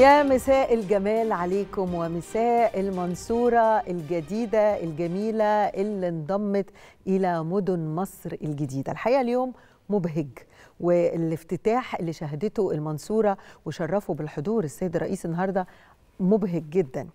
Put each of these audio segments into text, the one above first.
يا مساء الجمال عليكم ومساء المنصورة الجديدة الجميلة اللي انضمت إلى مدن مصر الجديدة الحقيقة اليوم مبهج والافتتاح اللي شهدته المنصورة وشرفه بالحضور السيد الرئيس النهاردة مبهج جدا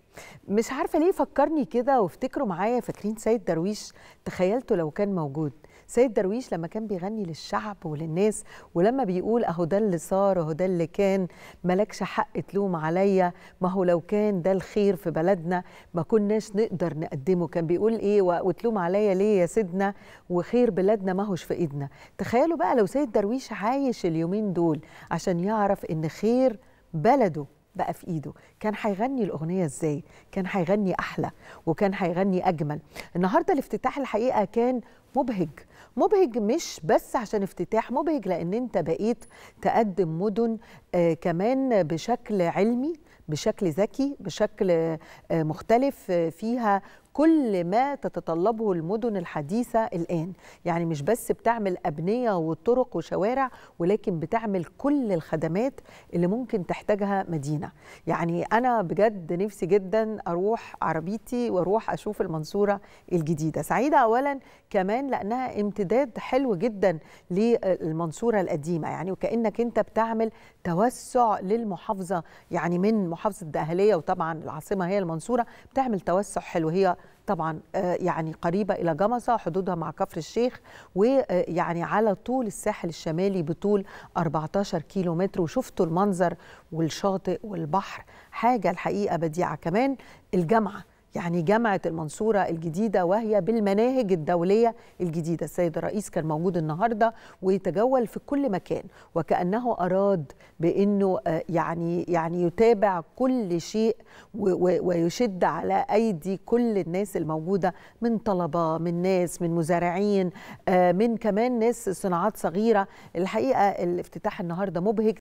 مش عارفه ليه فكرني كده وافتكروا معايا فاكرين سيد درويش تخيلته لو كان موجود سيد درويش لما كان بيغني للشعب وللناس ولما بيقول اهو ده اللي صار اهو ده اللي كان مالكش حق تلوم عليا ما هو لو كان ده الخير في بلدنا ما كناش نقدر نقدمه كان بيقول ايه وتلوم عليا ليه يا سيدنا وخير بلادنا ما هوش في ايدنا تخيلوا بقى لو سيد درويش عايش اليومين دول عشان يعرف ان خير بلده بقى في ايده كان هيغني الاغنيه ازاي كان هيغني احلى وكان هيغني اجمل النهارده الافتتاح الحقيقه كان مبهج مبهج مش بس عشان افتتاح مبهج لان انت بقيت تقدم مدن آه كمان بشكل علمي بشكل ذكي بشكل آه، مختلف آه، فيها كل ما تتطلبه المدن الحديثة الآن يعني مش بس بتعمل أبنية وطرق وشوارع ولكن بتعمل كل الخدمات اللي ممكن تحتاجها مدينة يعني أنا بجد نفسي جدا أروح عربيتي وأروح أشوف المنصورة الجديدة سعيدة أولا كمان لأنها امتداد حلو جدا للمنصورة القديمة يعني وكأنك أنت بتعمل توسع للمحافظة يعني من محافظة الدقهلية وطبعا العاصمة هي المنصورة بتعمل توسع حلو هي طبعا آه، يعني قريبة إلى جمصة حدودها مع كفر الشيخ ويعني على طول الساحل الشمالي بطول 14 كيلو متر وشفتوا المنظر والشاطئ والبحر حاجة الحقيقة بديعة كمان الجامعة يعني جامعه المنصوره الجديده وهي بالمناهج الدوليه الجديده السيد الرئيس كان موجود النهارده ويتجول في كل مكان وكانه اراد بانه آه، يعني يعني يتابع كل شيء ويشد على ايدي كل الناس الموجوده من طلبه من ناس من مزارعين آه، من كمان ناس صناعات صغيره الحقيقه الافتتاح النهارده مبهج